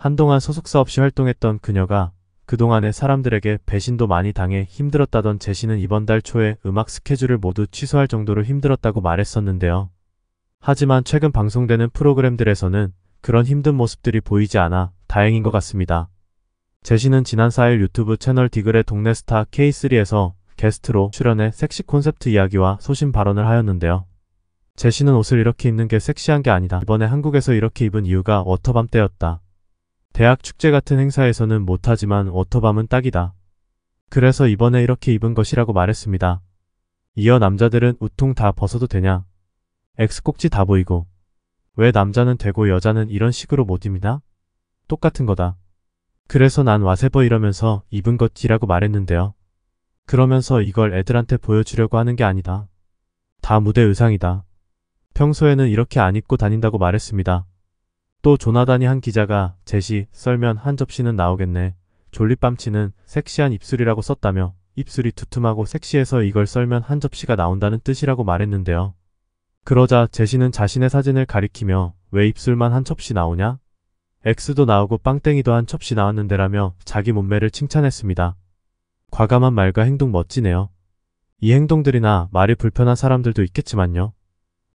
한동안 소속사 없이 활동했던 그녀가 그동안에 사람들에게 배신도 많이 당해 힘들었다던 제시는 이번 달 초에 음악 스케줄을 모두 취소할 정도로 힘들었다고 말했었는데요. 하지만 최근 방송되는 프로그램들에서는 그런 힘든 모습들이 보이지 않아 다행인 것 같습니다. 제시는 지난 4일 유튜브 채널 디글의 동네 스타 K3에서 게스트로 출연해 섹시 콘셉트 이야기와 소신 발언을 하였는데요. 제시는 옷을 이렇게 입는 게 섹시한 게 아니다. 이번에 한국에서 이렇게 입은 이유가 워터밤 때였다. 대학 축제 같은 행사에서는 못하지만 워터밤은 딱이다. 그래서 이번에 이렇게 입은 것이라고 말했습니다. 이어 남자들은 우통 다 벗어도 되냐? 엑스꼭지 다 보이고. 왜 남자는 되고 여자는 이런 식으로 못 입니다? 똑같은 거다. 그래서 난 와세버 이러면서 입은 것지라고 말했는데요. 그러면서 이걸 애들한테 보여주려고 하는 게 아니다. 다 무대 의상이다. 평소에는 이렇게 안 입고 다닌다고 말했습니다. 또 조나단이 한 기자가 제시, 썰면 한 접시는 나오겠네. 졸립밤치는 섹시한 입술이라고 썼다며 입술이 두툼하고 섹시해서 이걸 썰면 한 접시가 나온다는 뜻이라고 말했는데요. 그러자 제시는 자신의 사진을 가리키며 왜 입술만 한접시 나오냐? 엑스도 나오고 빵땡이도 한접시 나왔는데라며 자기 몸매를 칭찬했습니다. 과감한 말과 행동 멋지네요. 이 행동들이나 말이 불편한 사람들도 있겠지만요.